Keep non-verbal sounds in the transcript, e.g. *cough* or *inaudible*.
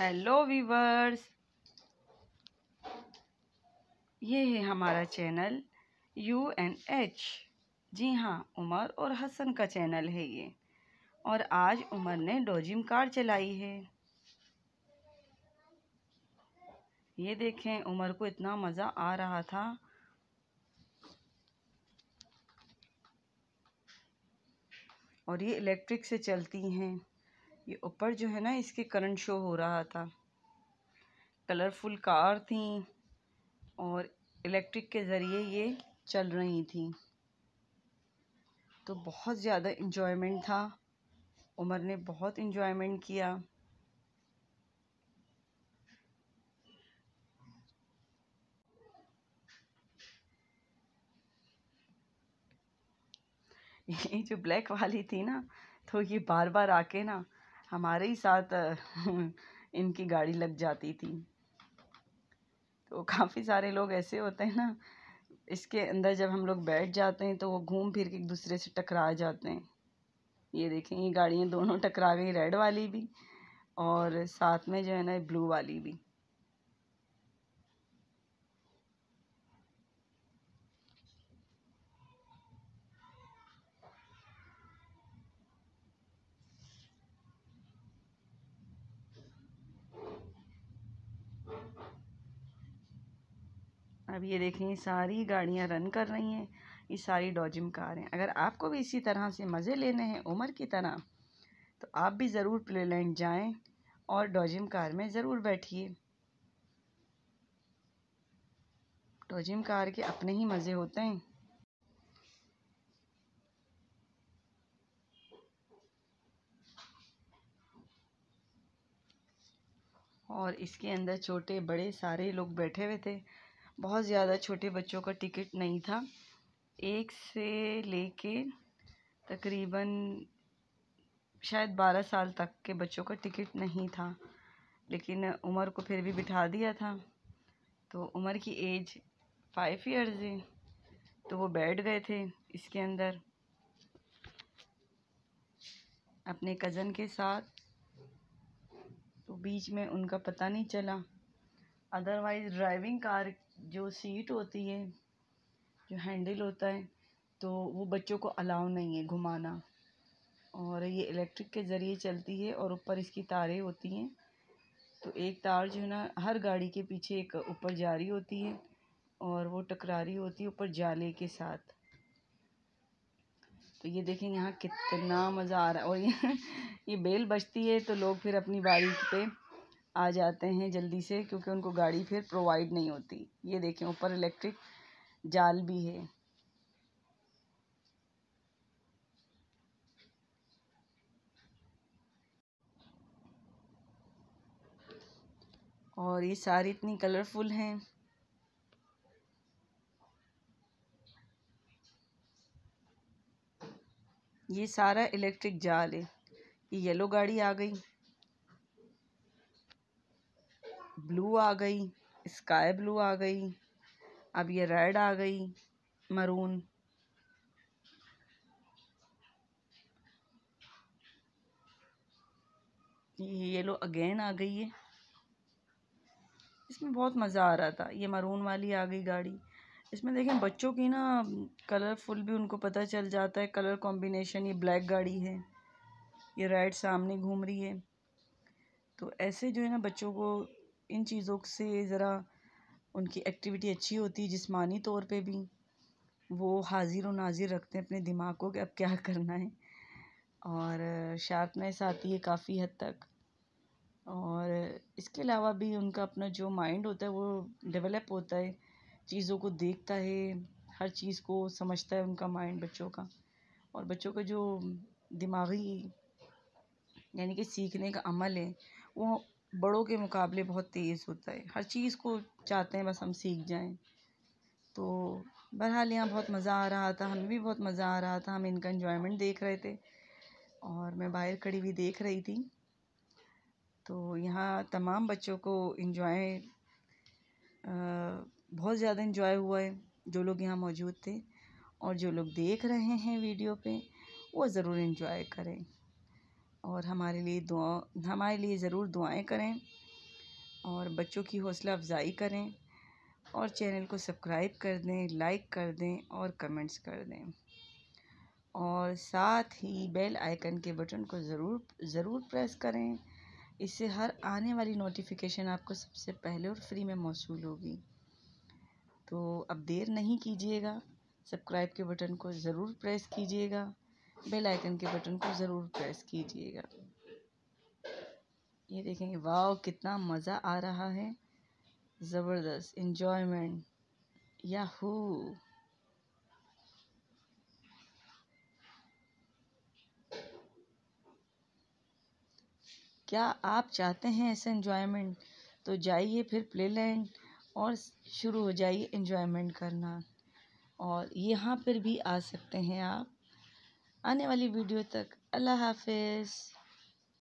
hello viewers ये है हमारा channel U N H G हाँ उमर और हसन का चैनल है ये और आज उमर ने डोजिम कार चलाई है ये देखें उमर को इतना मज़ा आ रहा था और ये इलेक्ट्रिक से चलती हैं ये ऊपर जो है ना इसके करंट शो हो रहा था कलरफुल कार थी और इलेक्ट्रिक के ज़रिए ये चल रही थी तो बहुत ज़्यादा इन्जॉयमेंट था उमर ने बहुत इन्जॉयमेंट किया *laughs* ये जो ब्लैक वाली थी ना तो ये बार बार आके ना हमारे ही साथ *laughs* इनकी गाड़ी लग जाती थी तो काफ़ी सारे लोग ऐसे होते हैं ना इसके अंदर जब हम लोग बैठ जाते हैं तो वो घूम फिर के एक दूसरे से टकरा जाते हैं ये देखें ये गाड़ियाँ दोनों टकरा गई रेड वाली भी और साथ में जो है ना ब्लू वाली भी अब ये देखें सारी गाड़ियाँ रन कर रही हैं ये सारी डॉजिम कार हैं अगर आपको भी इसी तरह से मज़े लेने हैं उमर की तरह तो आप भी ज़रूर प्ले लैंड जाएँ और डॉजिम कार में ज़रूर बैठिए डॉजिम कार के अपने ही मज़े होते हैं और इसके अंदर छोटे बड़े सारे लोग बैठे हुए थे बहुत ज़्यादा छोटे बच्चों का टिकट नहीं था एक से लेके तकरीबन शायद बारह साल तक के बच्चों का टिकट नहीं था लेकिन उमर को फिर भी बिठा दिया था तो उमर की एज फाइव ईयर्स है तो वो बैठ गए थे इसके अंदर अपने कज़न के साथ तो बीच में उनका पता नहीं चला अदरवाइज़ ड्राइविंग कार जो सीट होती है जो हैंडल होता है तो वो बच्चों को अलाउ नहीं है घुमाना और ये इलेक्ट्रिक के ज़रिए चलती है और ऊपर इसकी तारें होती हैं तो एक तार जो है ना हर गाड़ी के पीछे एक ऊपर जारी होती है और वो टकरा रही होती है ऊपर जाले के साथ तो ये देखें यहाँ कितना मज़ा आ रहा है और ये *laughs* ये बेल बजती है तो लोग फिर अपनी बारी पे आ जाते हैं जल्दी से क्योंकि उनको गाड़ी फिर प्रोवाइड नहीं होती ये देखें ऊपर इलेक्ट्रिक जाल भी है और ये सारी इतनी कलरफुल हैं ये सारा इलेक्ट्रिक जाल है ये येलो गाड़ी आ गई ब्लू आ गई स्काई ब्लू आ गई अब ये रेड आ गई मरून ये येलो अगेन आ गई है इसमें बहुत मज़ा आ रहा था ये मरून वाली आ गई गाड़ी इसमें देखें बच्चों की ना कलरफुल भी उनको पता चल जाता है कलर कॉम्बिनेशन ये ब्लैक गाड़ी है ये रेड सामने घूम रही है तो ऐसे जो है ना बच्चों को इन चीज़ों से ज़रा उनकी एक्टिविटी अच्छी होती है जिसमानी तौर पे भी वो हाजिर व नाजिर रखते हैं अपने दिमाग को कि अब क्या *laughs* करना है और शार्पनेस आती है काफ़ी हद तक और इसके अलावा भी उनका अपना जो माइंड होता है वो डेवलप होता है चीज़ों को देखता है हर चीज़ को समझता है उनका माइंड बच्चों का और बच्चों का जो दिमागी यानी कि सीखने का अमल है वो बड़ों के मुकाबले बहुत तेज़ होता है हर चीज़ को चाहते हैं बस हम सीख जाएँ तो बहरहाल यहाँ बहुत मज़ा आ रहा था हमें भी बहुत मज़ा आ रहा था हम इनका इन्जॉयमेंट देख रहे थे और मैं बाहर खड़ी हुई देख रही थी तो यहाँ तमाम बच्चों को इन्जॉय बहुत ज़्यादा इन्जॉय हुआ है जो लोग यहाँ मौजूद थे और जो लोग देख रहे हैं वीडियो पे वो ज़रूर इन्जॉय करें और हमारे लिए दुआ हमारे लिए ज़रूर दुआएं करें और बच्चों की हौसला अफज़ाई करें और चैनल को सब्सक्राइब कर दें लाइक कर दें और कमेंट्स कर दें और साथ ही बेल आइकन के बटन को ज़रूर ज़रूर प्रेस करें इससे हर आने वाली नोटिफिकेशन आपको सबसे पहले और फ्री में मौसू होगी तो अब देर नहीं कीजिएगा सब्सक्राइब के बटन को ज़रूर प्रेस कीजिएगा बेल आइकन के बटन को ज़रूर प्रेस कीजिएगा ये देखेंगे वाह कितना मज़ा आ रहा है ज़बरदस्त इन्जॉयमेंट याहू क्या आप चाहते हैं ऐसा इन्जॉयमेंट तो जाइए फिर प्लेलैंड और शुरू हो जाइए इन्जॉयमेंट करना और यहाँ पर भी आ सकते हैं आप आने वाली वीडियो तक अल्लाह हाफिज़